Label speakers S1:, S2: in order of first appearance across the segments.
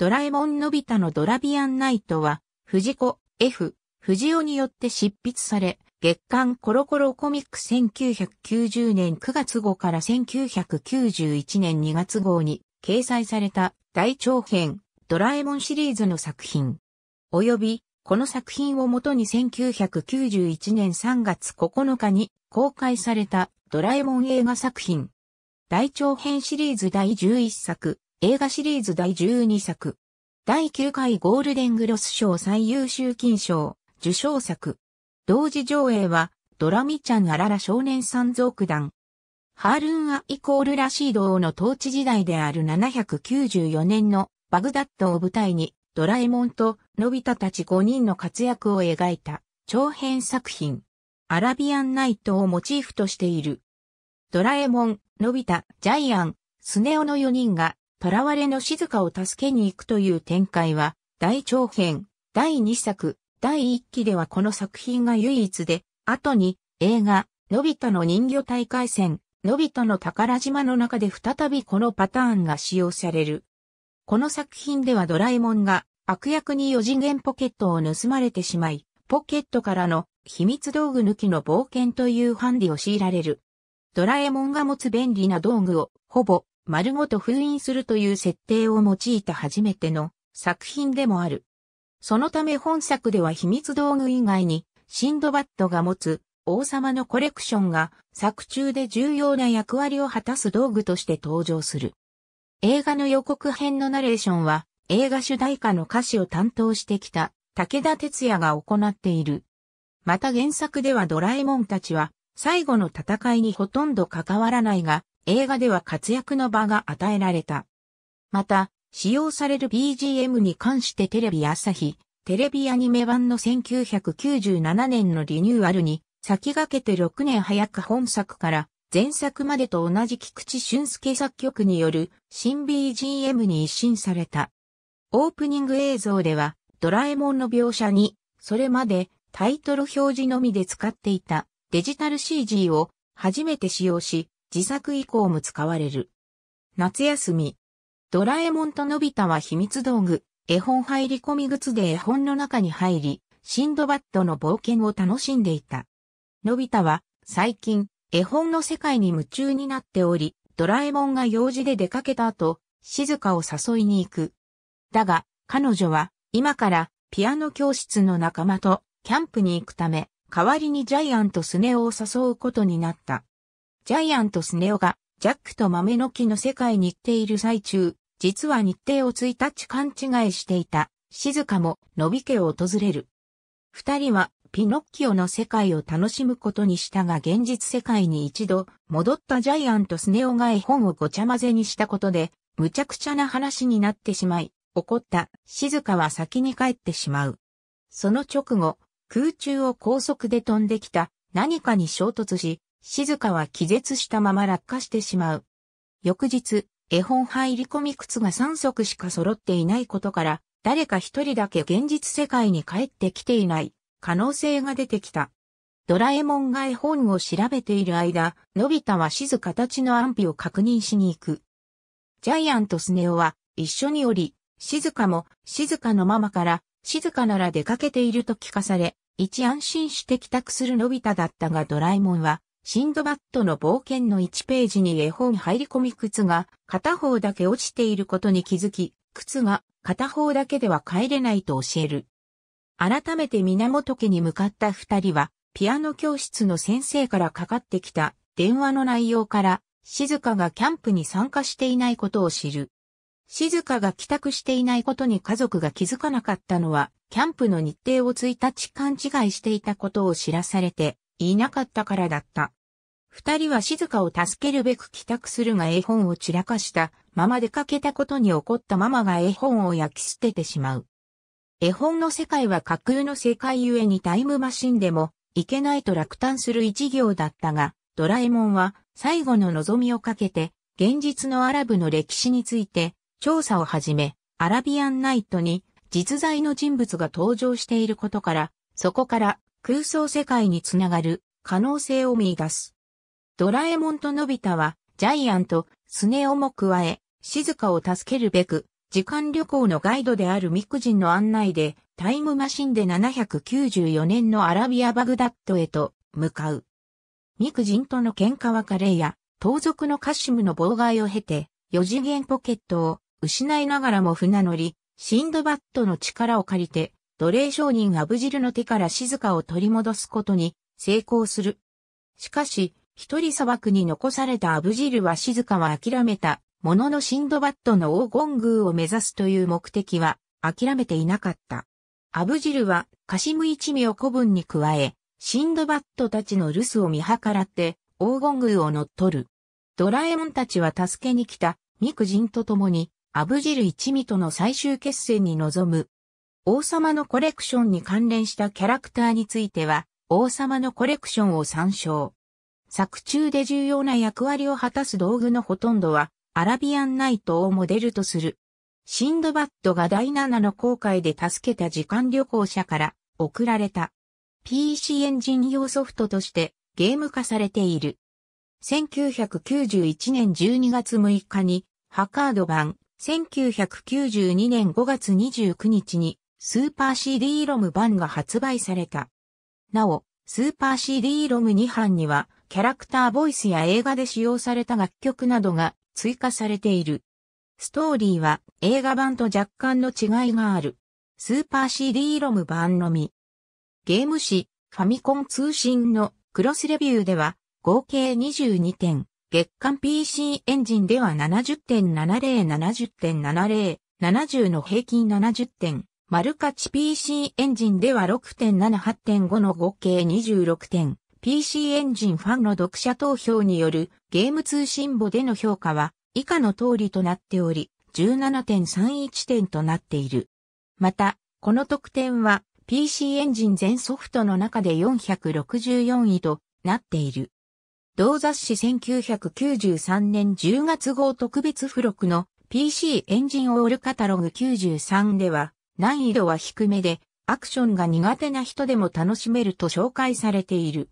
S1: ドラえもんのび太のドラビアンナイトは、藤子 F、藤尾によって執筆され、月刊コロコロコミック1990年9月号から1991年2月号に掲載された大長編ドラえもんシリーズの作品。及び、この作品をもとに1991年3月9日に公開されたドラえもん映画作品。大長編シリーズ第11作、映画シリーズ第12作。第9回ゴールデングロス賞最優秀金賞、受賞作。同時上映は、ドラミちゃんあらら少年山九団。ハールン・ア・イコール・ラシード王の統治時代である794年のバグダッドを舞台に、ドラえもんとのび太たち5人の活躍を描いた長編作品。アラビアン・ナイトをモチーフとしている。ドラえもん、のび太、ジャイアン、スネオの4人が囚われの静かを助けに行くという展開は、大長編、第2作、第1期ではこの作品が唯一で、後に映画、のび太の人魚大会戦、のび太の宝島の中で再びこのパターンが使用される。この作品ではドラえもんが悪役に四次元ポケットを盗まれてしまい、ポケットからの秘密道具抜きの冒険というハンディを強いられる。ドラえもんが持つ便利な道具をほぼ丸ごと封印するという設定を用いた初めての作品でもある。そのため本作では秘密道具以外に、シンドバッドが持つ王様のコレクションが作中で重要な役割を果たす道具として登場する。映画の予告編のナレーションは映画主題歌の歌詞を担当してきた武田鉄矢が行っている。また原作ではドラえもんたちは最後の戦いにほとんど関わらないが映画では活躍の場が与えられた。また、使用される BGM に関してテレビ朝日、テレビアニメ版の1997年のリニューアルに、先駆けて6年早く本作から前作までと同じ菊池俊介作曲による新 BGM に一新された。オープニング映像ではドラえもんの描写にそれまでタイトル表示のみで使っていたデジタル CG を初めて使用し自作以降も使われる。夏休み。ドラえもんとのび太は秘密道具、絵本入り込み靴で絵本の中に入り、シンドバッドの冒険を楽しんでいた。のび太は最近絵本の世界に夢中になっており、ドラえもんが用事で出かけた後、静かを誘いに行く。だが、彼女は今からピアノ教室の仲間とキャンプに行くため、代わりにジャイアントスネ夫を誘うことになった。ジャイアンとスネオが、ジャックと豆の木の世界に行っている最中、実は日程を1日勘違いしていた、静かも、のび家を訪れる。二人は、ピノッキオの世界を楽しむことにしたが現実世界に一度戻ったジャイアンとスネオが絵本をごちゃ混ぜにしたことで無茶苦茶な話になってしまい怒った静香は先に帰ってしまう。その直後空中を高速で飛んできた何かに衝突し静香は気絶したまま落下してしまう。翌日、絵本入り込み靴が3足しか揃っていないことから、誰か一人だけ現実世界に帰ってきていない可能性が出てきた。ドラえもんが絵本を調べている間、のび太は静香たちの安否を確認しに行く。ジャイアントスネオは一緒におり、静香も静香のママから静香なら出かけていると聞かされ、一安心して帰宅するのび太だったがドラえもんはシンドバッドの冒険の1ページに絵本入り込み靴が片方だけ落ちていることに気づき、靴が片方だけでは帰れないと教える。改めて源家に向かった二人は、ピアノ教室の先生からかかってきた電話の内容から、静香がキャンプに参加していないことを知る。静香が帰宅していないことに家族が気づかなかったのは、キャンプの日程を1日勘違いしていたことを知らされて、いなかったからだった。二人は静かを助けるべく帰宅するが絵本を散らかしたまま出かけたことに怒ったママが絵本を焼き捨ててしまう。絵本の世界は架空の世界ゆえにタイムマシンでもいけないと落胆する一行だったが、ドラえもんは最後の望みをかけて、現実のアラブの歴史について調査を始め、アラビアンナイトに実在の人物が登場していることから、そこから空想世界につながる可能性を見出す。ドラえもんとのび太はジャイアント、スネオも加え、静かを助けるべく、時間旅行のガイドであるミクジンの案内で、タイムマシンで794年のアラビア・バグダッドへと向かう。ミクジンとの喧嘩別れや、盗賊のカシムの妨害を経て、四次元ポケットを失いながらも船乗り、シンドバットの力を借りて、奴隷商人アブジルの手から静かを取り戻すことに成功する。しかし、一人砂漠に残されたアブジルは静かは諦めた、もののシンドバットの黄金宮を目指すという目的は諦めていなかった。アブジルはカシム一味を古文に加え、シンドバットたちの留守を見計らって黄金宮を乗っ取る。ドラえもんたちは助けに来たミクジンと共にアブジル一味との最終決戦に臨む。王様のコレクションに関連したキャラクターについては、王様のコレクションを参照。作中で重要な役割を果たす道具のほとんどは、アラビアンナイトをモデルとする。シンドバッドが第7の航海で助けた時間旅行者から送られた。PC エンジン用ソフトとしてゲーム化されている。1991年12月6日にハカード版、1992年5月29日にスーパー CD ロム版が発売された。なお、スーパー CD ロム2版には、キャラクターボイスや映画で使用された楽曲などが追加されている。ストーリーは映画版と若干の違いがある。スーパー CD ロム版のみ。ゲーム誌、ファミコン通信のクロスレビューでは、合計22点、月間 PC エンジンでは70.70、70.70、70の平均70点、マルカチ PC エンジンでは6.78.5の合計26点。PC エンジンファンの読者投票によるゲーム通信簿での評価は以下の通りとなっており、17.31点となっている。また、この得点は PC エンジン全ソフトの中で464位となっている。同雑誌1993年10月号特別付録の PC エンジンオールカタログ93では難易度は低めで、アクションが苦手な人でも楽しめると紹介されている。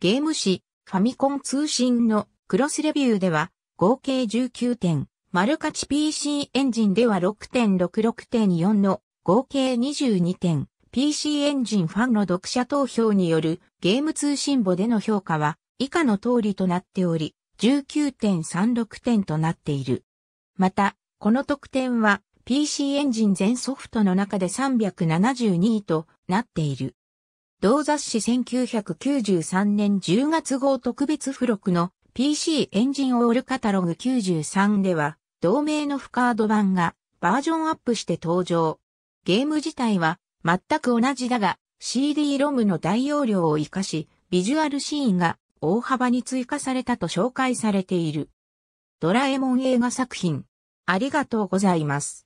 S1: ゲーム誌、ファミコン通信のクロスレビューでは、合計19点、マルカチ PC エンジンでは6.66.4の合計22点、PC エンジンファンの読者投票によるゲーム通信簿での評価は以下の通りとなっており、19.36点となっている。また、この得点は PC エンジン全ソフトの中で372位となっている。同雑誌1993年10月号特別付録の PC エンジンオールカタログ93では、同名のフカード版がバージョンアップして登場。ゲーム自体は全く同じだが c d ロムの大容量を活かし、ビジュアルシーンが大幅に追加されたと紹介されている。ドラえもん映画作品。ありがとうございます。